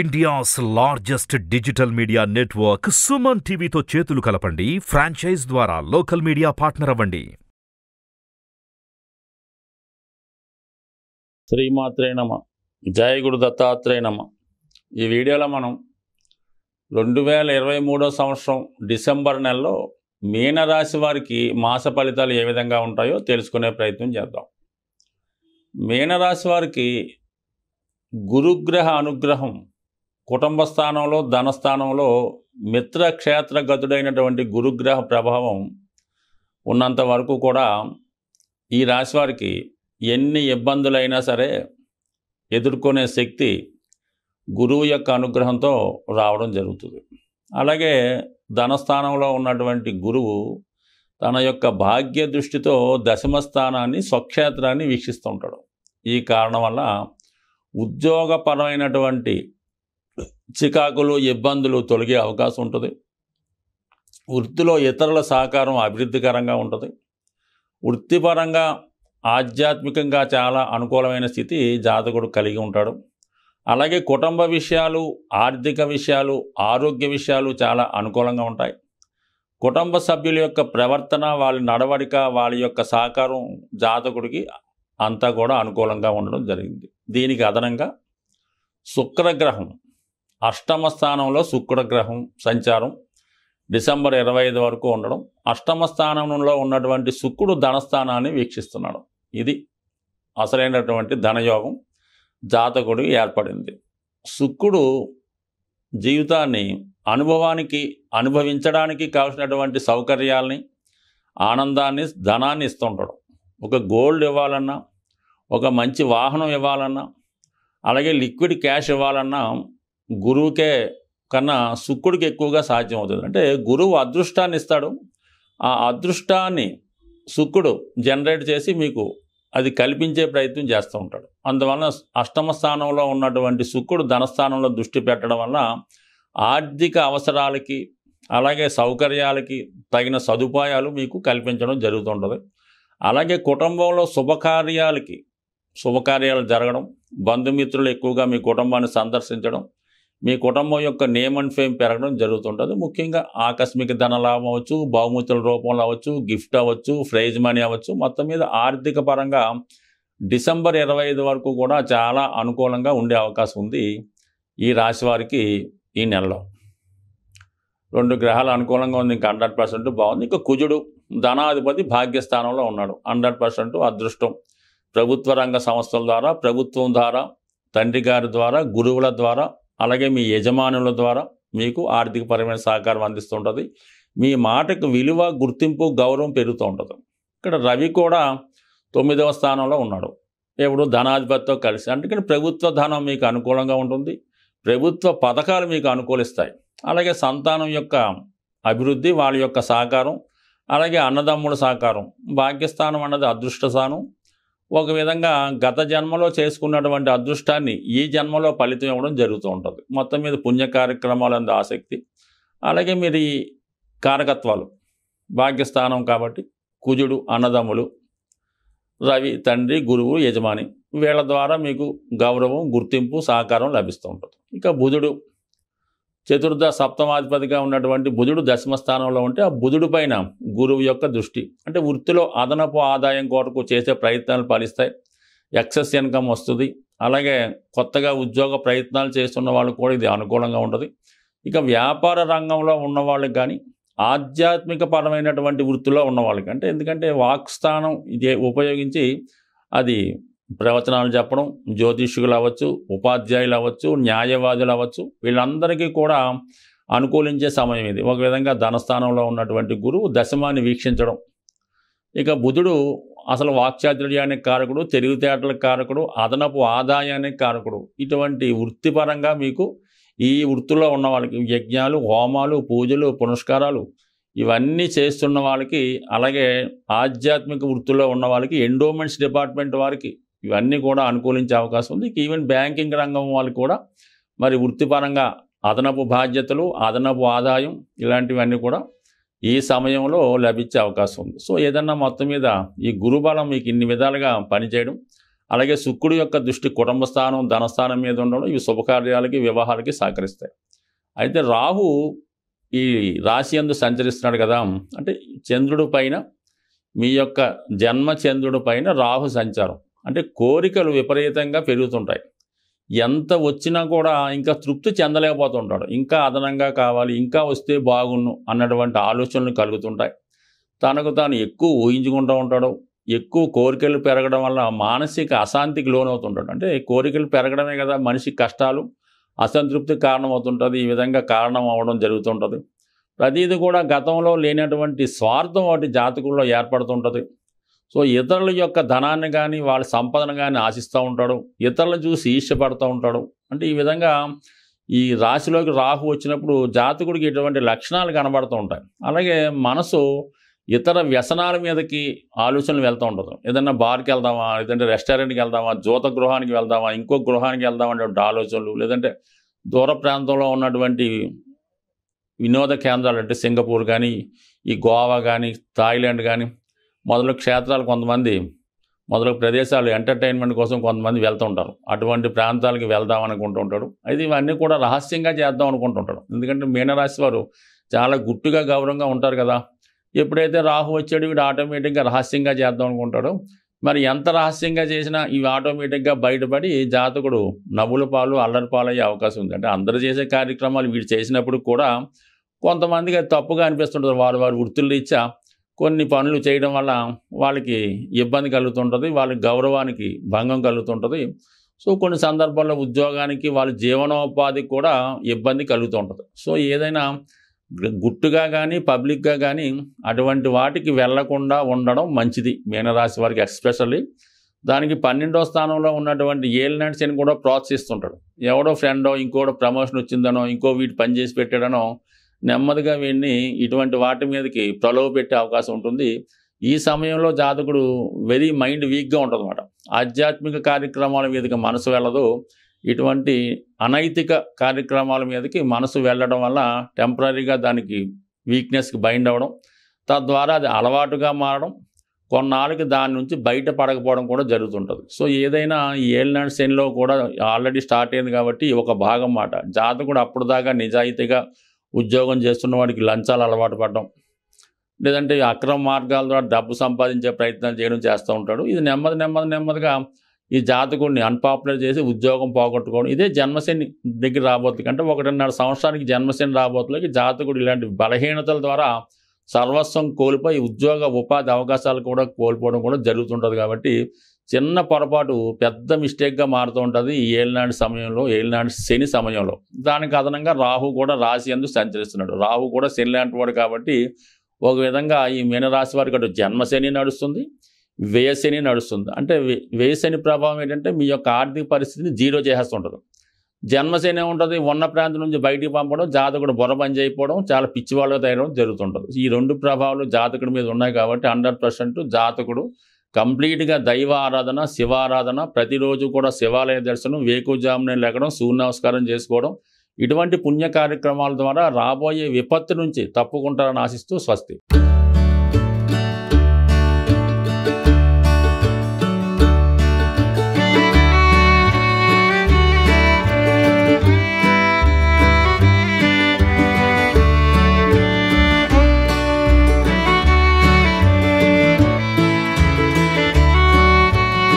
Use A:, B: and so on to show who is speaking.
A: India's largest digital media network Suman టీవీతో చేతులు కలపండి ఫ్రాంచైజ్ ద్వారా లోకల్ మీడియా పార్ట్నర్ అవ్వండి శ్రీమాత్రే నమ జయ గురు దత్తాత్రేయ నమ ఈ వీడియోలో మనం రెండు వేల ఇరవై మూడో సంవత్సరం డిసెంబర్ నెలలో మీనరాశి వారికి మాస ఫలితాలు ఏ విధంగా ఉంటాయో తెలుసుకునే ప్రయత్నం చేద్దాం మీనరాశి వారికి గురుగ్రహ అనుగ్రహం కుటుంబ స్థానంలో ధనస్థానంలో మిత్రక్షేత్ర గతుడైనటువంటి గురుగ్రహ ప్రభావం ఉన్నంత వరకు కూడా ఈ రాశి వారికి ఎన్ని ఇబ్బందులైనా సరే ఎదుర్కొనే శక్తి గురువు యొక్క అనుగ్రహంతో రావడం జరుగుతుంది అలాగే ధనస్థానంలో ఉన్నటువంటి గురువు తన యొక్క భాగ్య దృష్టితో దశమ స్థానాన్ని స్వక్షేత్రాన్ని వీక్షిస్తూ ఉంటాడు ఈ కారణం వల్ల ఉద్యోగపరమైనటువంటి చికాకులు ఇబ్బందులు తొలగే అవకాశం ఉంటుంది వృత్తిలో ఇతరుల సహకారం అభివృద్ధికరంగా ఉంటుంది వృత్తిపరంగా ఆధ్యాత్మికంగా చాలా అనుకూలమైన స్థితి జాతకుడు కలిగి ఉంటాడు అలాగే కుటుంబ విషయాలు ఆర్థిక విషయాలు ఆరోగ్య విషయాలు చాలా అనుకూలంగా ఉంటాయి కుటుంబ సభ్యుల యొక్క ప్రవర్తన వాళ్ళ నడవడిక వాళ్ళ యొక్క సహకారం జాతకుడికి అంతా కూడా అనుకూలంగా ఉండడం జరిగింది దీనికి అదనంగా శుక్రగ్రహం అష్టమ స్థానంలో శుక్ర గ్రహం సంచారం డిసెంబర్ ఇరవై ఐదు వరకు ఉండడం అష్టమ స్థానంలో ఉన్నటువంటి శుక్రుడు ధనస్థానాన్ని వీక్షిస్తున్నాడు ఇది అసలైనటువంటి ధనయోగం జాతకుడు ఏర్పడింది శుక్రుడు జీవితాన్ని అనుభవానికి అనుభవించడానికి కావలసినటువంటి సౌకర్యాల్ని ఆనందాన్ని ధనాన్ని ఇస్తుంటాడు ఒక గోల్డ్ ఇవ్వాలన్నా ఒక మంచి వాహనం ఇవ్వాలన్నా అలాగే లిక్విడ్ క్యాష్ ఇవ్వాలన్నా గురువుకే కన్నా శుక్రుడికి ఎక్కువగా సాధ్యం అవుతుంది అంటే గురువు అదృష్టాన్ని ఇస్తాడు ఆ అదృష్టాన్ని శుక్రుడు జనరేట్ చేసి మీకు అది కల్పించే ప్రయత్నం చేస్తూ ఉంటాడు అందువలన అష్టమ స్థానంలో ఉన్నటువంటి శుక్రుడు ధనస్థానంలో దృష్టి పెట్టడం వల్ల ఆర్థిక అవసరాలకి అలాగే సౌకర్యాలకి తగిన సదుపాయాలు మీకు కల్పించడం జరుగుతుంటుంది అలాగే కుటుంబంలో శుభకార్యాలకి శుభకార్యాలు జరగడం బంధుమిత్రులు ఎక్కువగా మీ కుటుంబాన్ని సందర్శించడం మీ కుటుంబం యొక్క నేమ్ అండ్ ఫేమ్ పెరగడం జరుగుతుంటుంది ముఖ్యంగా ఆకస్మిక ధనలాభం అవ్వచ్చు బహుమతుల రూపంలో అవ్వచ్చు గిఫ్ట్ అవ్వచ్చు ఫ్రైజ్ మనీ అవ్వచ్చు మొత్తం మీద ఆర్థిక పరంగా డిసెంబర్ ఇరవై ఐదు వరకు కూడా చాలా అనుకూలంగా ఉండే అవకాశం ఉంది ఈ రాశి వారికి ఈ నెలలో రెండు గ్రహాలు అనుకూలంగా ఉంది ఇంకా హండ్రెడ్ పర్సెంట్ బాగుంది ఇంకా కుజుడు ధనాధిపతి భాగ్యస్థానంలో ఉన్నాడు హండ్రెడ్ పర్సెంట్ అదృష్టం ప్రభుత్వ రంగ సంస్థల ద్వారా ప్రభుత్వం ద్వారా తండ్రి గారి ద్వారా గురువుల ద్వారా అలాగే మీ యజమానుల ద్వారా మీకు ఆర్థికపరమైన సహకారం అందిస్తుంటుంది మీ మాటకు విలువ గుర్తింపు గౌరవం పెరుగుతూ ఉంటుంది ఇక్కడ రవి కూడా తొమ్మిదవ స్థానంలో ఉన్నాడు ఎప్పుడు ధనాధిపతితో కలిసి అందుకని ప్రభుత్వ ధనం మీకు అనుకూలంగా ఉంటుంది ప్రభుత్వ పథకాలు మీకు అనుకూలిస్తాయి అలాగే సంతానం యొక్క అభివృద్ధి వాళ్ళ యొక్క సహకారం అలాగే అన్నదమ్ముల సహకారం భాగ్యస్థానం అన్నది అదృష్ట స్థానం ఒక విధంగా గత జన్మలో చేసుకున్నటువంటి అదృష్టాన్ని ఈ జన్మలో ఫలితం ఇవ్వడం జరుగుతూ ఉంటుంది మొత్తం మీద పుణ్య అందు ఆసక్తి అలాగే మీరు ఈ కారకత్వాలు భాగ్యస్థానం కాబట్టి కుజుడు అన్నదమ్ములు రవి తండ్రి గురువు యజమాని వీళ్ళ ద్వారా మీకు గౌరవం గుర్తింపు సహకారం లభిస్తూ ఉంటుంది ఇక బుధుడు చతుర్థ సప్తమాధిపతిగా ఉన్నటువంటి బుధుడు దశమ స్థానంలో ఉంటే ఆ బుధుడు పైన గురువు యొక్క దృష్టి అంటే వృత్తిలో అదనపు ఆదాయం కొరకు చేసే ప్రయత్నాలు ఫలిస్తాయి ఎక్సెస్ ఇన్కమ్ వస్తుంది అలాగే కొత్తగా ఉద్యోగ ప్రయత్నాలు చేస్తున్న వాళ్ళు కూడా ఇది అనుకూలంగా ఉంటుంది ఇక వ్యాపార రంగంలో ఉన్న వాళ్ళకి కానీ ఆధ్యాత్మిక పరమైనటువంటి వృత్తిలో ఉన్నవాళ్ళకి అంటే ఎందుకంటే వాక్స్థానం ఇది ఉపయోగించి అది ప్రవచనాలు చెప్పడం జ్యోతిష్యులు అవ్వచ్చు ఉపాధ్యాయులు అవ్వచ్చు న్యాయవాదులు అవ్వచ్చు వీళ్ళందరికీ కూడా అనుకూలించే సమయం ఇది ఒక విధంగా ధనస్థానంలో ఉన్నటువంటి గురువు దశమాన్ని వీక్షించడం ఇక బుధుడు అసలు వాక్చాతుర్యానికి కారకుడు తెలివితేటలకు కారకుడు అదనపు ఆదాయానికి కారకుడు ఇటువంటి వృత్తిపరంగా మీకు ఈ వృత్తిలో ఉన్న వాళ్ళకి యజ్ఞాలు హోమాలు పూజలు పునస్కారాలు ఇవన్నీ చేస్తున్న వాళ్ళకి అలాగే ఆధ్యాత్మిక వృత్తిలో ఉన్న వాళ్ళకి ఎండోమెంట్స్ డిపార్ట్మెంట్ వారికి ఇవన్నీ కూడా అనుకూలించే అవకాశం ఉంది ఈవెన్ బ్యాంకింగ్ రంగం వాళ్ళు కూడా మరి వృత్తిపరంగా అదనపు బాధ్యతలు అదనపు ఆదాయం ఇలాంటివన్నీ కూడా ఈ సమయంలో లభించే అవకాశం ఉంది సో ఏదన్నా మొత్తం మీద ఈ గురుబలం మీకు ఇన్ని విధాలుగా పనిచేయడం అలాగే శుక్రుడు యొక్క దృష్టి కుటుంబ స్థానం ధనస్థానం మీద ఉండడం ఇవి శుభకార్యాలకి వివాహాలకి సహకరిస్తాయి అయితే రాహు ఈ రాశి అందు సంచరిస్తున్నాడు కదా అంటే చంద్రుడు పైన మీ యొక్క జన్మ చంద్రుడు పైన రాహు సంచారం అంటే కోరికలు విపరీతంగా పెరుగుతుంటాయి ఎంత వచ్చినా కూడా ఇంకా తృప్తి చెందలేకపోతుంటాడు ఇంకా అదనంగా కావాలి ఇంకా వస్తే బాగున్ను అన్నటువంటి ఆలోచనలు కలుగుతుంటాయి తనకు తాను ఎక్కువ ఊహించుకుంటూ ఉంటాడు ఎక్కువ కోరికలు పెరగడం వల్ల మానసిక అశాంతికి లోనవుతుంటాడు అంటే కోరికలు పెరగడమే కదా మనిషి కష్టాలు అసంతృప్తి కారణమవుతుంటుంది ఈ విధంగా కారణం అవ్వడం జరుగుతుంటుంది ప్రతిది కూడా గతంలో లేనటువంటి స్వార్థం వాటి జాతకుల్లో ఏర్పడుతుంటుంది సో ఇతరుల యొక్క ధనాన్ని కానీ వాళ్ళ సంపదను కానీ ఆశిస్తూ ఉంటాడు ఇతరులను చూసి ఈర్ష్యపడుతూ ఉంటాడు అంటే ఈ విధంగా ఈ రాశిలోకి రాహు వచ్చినప్పుడు జాతకుడికి ఇటువంటి లక్షణాలు కనబడుతూ ఉంటాయి అలాగే మనసు ఇతర వ్యసనాల మీదకి ఆలోచనలు వెళ్తూ ఉంటుంది ఏదన్నా బార్కి వెళ్దామా లేదంటే రెస్టారెంట్కి వెళ్దామా జోత గృహానికి వెళ్దామా ఇంకో గృహానికి వెళ్దామా అనేటువంటి ఆలోచనలు లేదంటే దూర ప్రాంతంలో ఉన్నటువంటి వినోద కేంద్రాలు అంటే సింగపూర్ కానీ ఈ గోవా కానీ థాయిలాండ్ కానీ మొదలు క్షేత్రాలు కొంతమంది మొదలు ప్రదేశాలు ఎంటర్టైన్మెంట్ కోసం కొంతమంది వెళ్తూ ఉంటారు అటువంటి ప్రాంతాలకి వెళ్దాం అనుకుంటూ ఉంటాడు అయితే ఇవన్నీ కూడా రహస్యంగా చేద్దాం అనుకుంటుంటాడు ఎందుకంటే మీనరాశి వారు చాలా గుట్టుగా గౌరవంగా ఉంటారు కదా ఎప్పుడైతే రాహు వచ్చాడు వీడు ఆటోమేటిక్గా రహస్యంగా చేద్దాం అనుకుంటాడు మరి ఎంత రహస్యంగా చేసినా ఇవి ఆటోమేటిక్గా బయటపడి జాతకుడు నవ్వుల పాలు అల్లరి పాలు అయ్యే అవకాశం ఉంది అంటే అందరు చేసే కార్యక్రమాలు వీడు చేసినప్పుడు కూడా కొంతమందికి అది తప్పుగా అనిపిస్తుంటారు వారు వారి వృత్తులు ఇచ్చా కొన్ని పనులు చేయడం వల్ల వాళ్ళకి ఇబ్బంది కలుగుతుంటుంది వాళ్ళ గౌరవానికి భంగం కలుగుతుంటుంది సో కొన్ని సందర్భాల్లో ఉద్యోగానికి వాళ్ళ జీవనోపాధికి కూడా ఇబ్బంది కలుగుతుంటుంది సో ఏదైనా గుట్టుగా కానీ పబ్లిక్గా కానీ అటువంటి వాటికి వెళ్లకుండా ఉండడం మంచిది మీనరాశి వారికి ఎస్పెషల్లీ దానికి పన్నెండో స్థానంలో ఉన్నటువంటి నడిచని కూడా ప్రోత్సహిస్తుంటాడు ఎవడో ఫ్రెండో ఇంకోడో ప్రమోషన్ వచ్చిందనో ఇంకో వీటి పని చేసి పెట్టాడనో నెమ్మదిగా వీడిని ఇటువంటి వాటి మీదకి ప్రలోభ పెట్టే అవకాశం ఉంటుంది ఈ సమయంలో జాతకుడు వెరీ మైండ్ వీక్గా ఉంటుందన్నమాట ఆధ్యాత్మిక కార్యక్రమాల మీదకి మనసు వెళ్ళదు ఇటువంటి అనైతిక కార్యక్రమాల మీదకి మనసు వెళ్ళడం వల్ల టెంపరీగా దానికి వీక్నెస్కి బైండ్ అవ్వడం తద్వారా అది అలవాటుగా మారడం కొన్నాళ్ళకి దాని నుంచి బయట పడకపోవడం కూడా జరుగుతుంటుంది సో ఏదైనా ఏళ్ళనాడు శనిలో కూడా ఆల్రెడీ స్టార్ట్ అయింది కాబట్టి ఒక భాగం మాట జాతకుడు అప్పుడు దాకా నిజాయితీగా ఉద్యోగం చేస్తున్న వాడికి లంచాలు అలవాటు పడడం లేదంటే అక్రమ మార్గాల ద్వారా డబ్బు సంపాదించే ప్రయత్నం చేయడం చేస్తూ ఉంటాడు ఇది నెమ్మది నెమ్మది నెమ్మదిగా ఈ జాతకుడిని అన్పాపులర్ చేసి ఉద్యోగం పోగొట్టుకోవడం ఇదే జన్మశని దగ్గర రాబోతుంది అంటే ఒకటిన్నర సంవత్సరానికి జన్మశని రాబోతులకి జాతకుడు ఇలాంటి బలహీనతల ద్వారా సర్వస్వం కోల్పోయి ఉద్యోగ ఉపాధి అవకాశాలు కూడా కోల్పోవడం కూడా జరుగుతుంటుంది కాబట్టి చిన్న పొరపాటు పెద్ద మిస్టేక్గా మారుతూ ఉంటుంది ఈ ఏలినాటి సమయంలో ఏలినాటి శని సమయంలో దానికి అదనంగా రాహు కూడా రాశి ఎందుకు సంచరిస్తున్నాడు రాహు కూడా శని లాంటి వాడు కాబట్టి ఒక విధంగా ఈ మీనరాశి వారికి అటు జన్మశని నడుస్తుంది వ్యయశని నడుస్తుంది అంటే వ్యయశని ప్రభావం ఏంటంటే మీ యొక్క ఆర్థిక పరిస్థితిని జీరో చేసేస్తుంటారు జన్మశని ఉంటుంది ఉన్న ప్రాంతం నుంచి బయటికి పంపడం జాతకుడు బొర పని చేయకపోవడం చాలా పిచ్చివాళ్ళగా తయారవడం జరుగుతుంటుంది ఈ రెండు ప్రభావాలు జాతకుడి మీద ఉన్నాయి కాబట్టి హండ్రెడ్ జాతకుడు కంప్లీట్గా దైవ ఆరాధన శివారాధన ప్రతిరోజు కూడా శివాలయ దర్శనం వేకుజామునే లేకడం సూర్యనమస్కారం చేసుకోవడం ఇటువంటి పుణ్య కార్యక్రమాల ద్వారా రాబోయే విపత్తు నుంచి తప్పుకుంటారని ఆశిస్తూ స్వస్తి